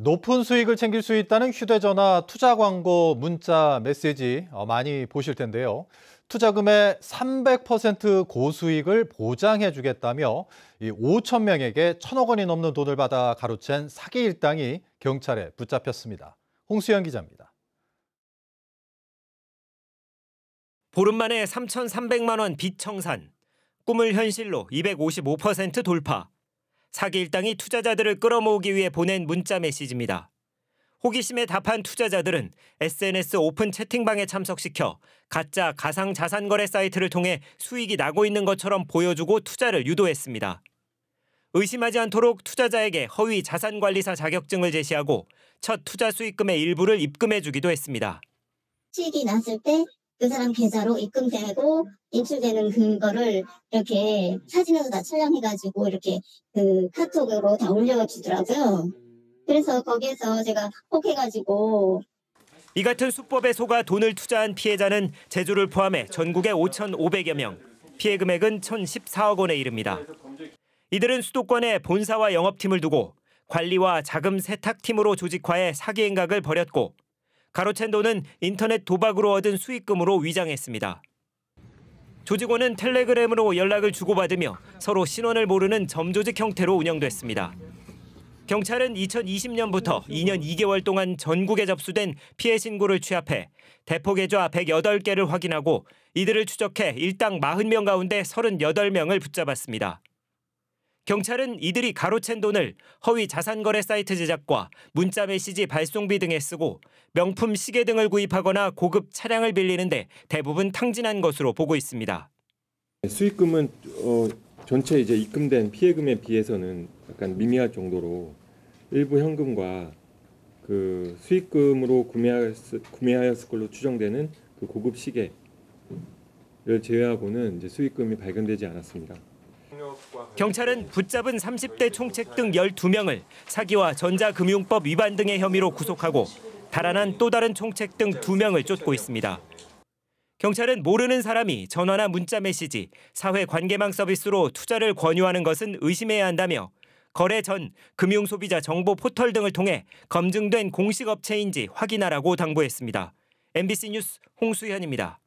높은 수익을 챙길 수 있다는 휴대전화 투자 광고 문자 메시지 어, 많이 보실 텐데요. 투자금의 300% 고수익을 보장해 주겠다며 5천 명에게 천억 원이 넘는 돈을 받아 가로챈 사기 일당이 경찰에 붙잡혔습니다. 홍수영 기자입니다. 보름 만에 3,300만 원 빚 청산, 꿈을 현실로 255% 돌파. 사기 일당이 투자자들을 끌어모으기 위해 보낸 문자 메시지입니다. 호기심에 답한 투자자들은 SNS 오픈 채팅방에 참석시켜 가짜 가상 자산 거래 사이트를 통해 수익이 나고 있는 것처럼 보여주고 투자를 유도했습니다. 의심하지 않도록 투자자에게 허위 자산 관리사 자격증을 제시하고 첫 투자 수익금의 일부를 입금해 주기도 했습니다. 수익이 났을 때그 사람 계좌로 입금되고 인출되는 그거를 이렇게 사진에서 다 촬영해가지고 이렇게 그 카톡으로 다 올려주더라고요. 그래서 거기에서 제가 혹해가지고 이 같은 수법에 속아 돈을 투자한 피해자는 제주를 포함해 전국에 5,500여 명, 피해 금액은 1,014억 원에 이릅니다. 이들은 수도권에 본사와 영업팀을 두고 관리와 자금 세탁팀으로 조직화해 사기 행각을 벌였고 가로챈 돈은 인터넷 도박으로 얻은 수익금으로 위장했습니다. 조직원은 텔레그램으로 연락을 주고받으며 서로 신원을 모르는 점조직 형태로 운영됐습니다. 경찰은 2020년부터 2년 2개월 동안 전국에 접수된 피해 신고를 취합해 대포 계좌 108개를 확인하고 이들을 추적해 일당 40명 가운데 38명을 붙잡았습니다. 경찰은 이들이 가로챈 돈을 허위 자산거래 사이트 제작과 문자메시지 발송비 등에 쓰고 명품 시계 등을 구입하거나 고급 차량을 빌리는데 대부분 탕진한 것으로 보고 있습니다. 수익금은 어, 전체 이제 입금된 피해금에 비해서는 약간 미미할 정도로 일부 현금과 그 수익금으로 구매하, 구매하였을 걸로 추정되는 그 고급 시계를 제외하고는 이제 수익금이 발견되지 않았습니다. 경찰은 붙잡은 30대 총책 등 12명을 사기와 전자금융법 위반 등의 혐의로 구속하고 달아난 또 다른 총책 등 2명을 쫓고 있습니다. 경찰은 모르는 사람이 전화나 문자 메시지, 사회 관계망 서비스로 투자를 권유하는 것은 의심해야 한다며 거래 전 금융소비자 정보 포털 등을 통해 검증된 공식업체인지 확인하라고 당부했습니다. MBC 뉴스 홍수현입니다.